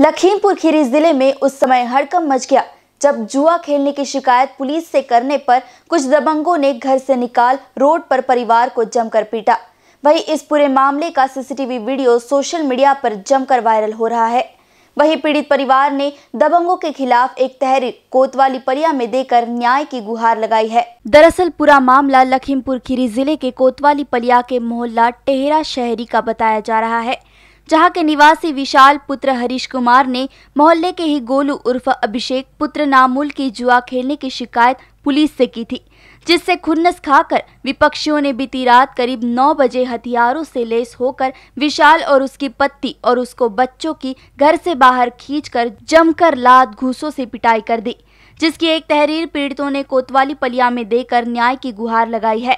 लखीमपुर खीरी जिले में उस समय हड़कम मच गया जब जुआ खेलने की शिकायत पुलिस से करने पर कुछ दबंगों ने घर से निकाल रोड पर परिवार को जमकर पीटा वहीं इस पूरे मामले का सीसीटीवी वीडियो सोशल मीडिया पर जमकर वायरल हो रहा है वहीं पीड़ित परिवार ने दबंगों के खिलाफ एक तहरीर कोतवाली पलिया में देकर न्याय की गुहार लगाई है दरअसल पूरा मामला लखीमपुर खीरी जिले के कोतवाली पलिया के मोहल्ला टेहरा शहरी का बताया जा रहा है जहां के निवासी विशाल पुत्र हरीश कुमार ने मोहल्ले के ही गोलू उर्फ अभिषेक पुत्र नामूल की जुआ खेलने की शिकायत पुलिस से की थी जिससे खुन्नस खाकर विपक्षियों ने बीती रात करीब 9 बजे हथियारों से लेस होकर विशाल और उसकी पत्नी और उसको बच्चों की घर से बाहर खींचकर जमकर लात घूसों से पिटाई कर दी जिसकी एक तहरीर पीड़ितों ने कोतवाली पलिया में देकर न्याय की गुहार लगाई है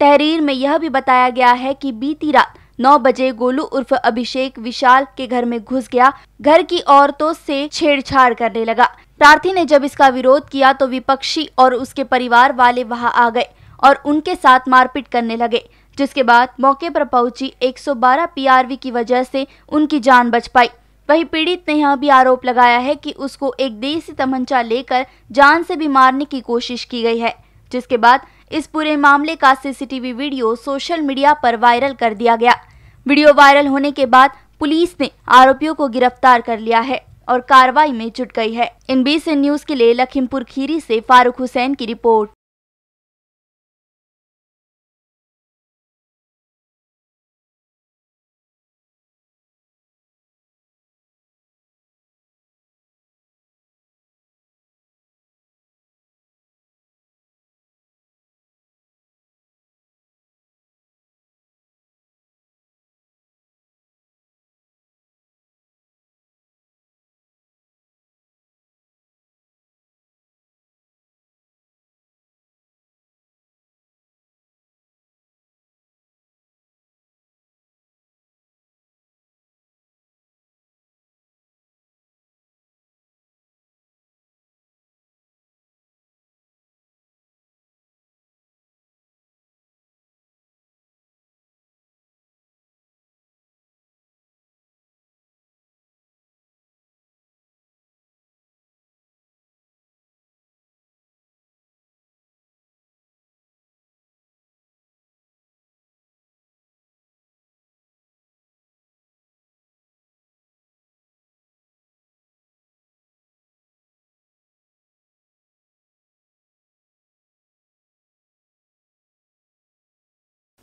तहरीर में यह भी बताया गया है कि बीती रात नौ बजे गोलू उर्फ अभिषेक विशाल के घर में घुस गया घर की औरतों से छेड़छाड़ करने लगा प्रार्थी ने जब इसका विरोध किया तो विपक्षी और उसके परिवार वाले वहां आ गए और उनके साथ मारपीट करने लगे जिसके बाद मौके पर पहुंची 112 पीआरवी की वजह से उनकी जान बच पाई वही पीड़ित ने यहाँ भी आरोप लगाया है कि उसको एक देसी तमंचा लेकर जान से भी मारने की कोशिश की गई है जिसके बाद इस पूरे मामले का सीसीटीवी वीडियो सोशल मीडिया पर वायरल कर दिया गया वीडियो वायरल होने के बाद पुलिस ने आरोपियों को गिरफ्तार कर लिया है और कार्रवाई में जुट गई है इन बीस न्यूज के लिए लखीमपुर खीरी से फारूक हुसैन की रिपोर्ट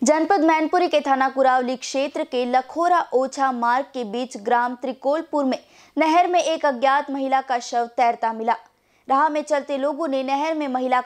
जनपद मैनपुरी के थाना कुरावली क्षेत्र के लखोरा ओछा मार्ग के बीच ग्राम त्रिकोलपुर में नहर में एक अज्ञात महिला का शव तैरता मिला राह में चलते लोगों ने नहर में महिला का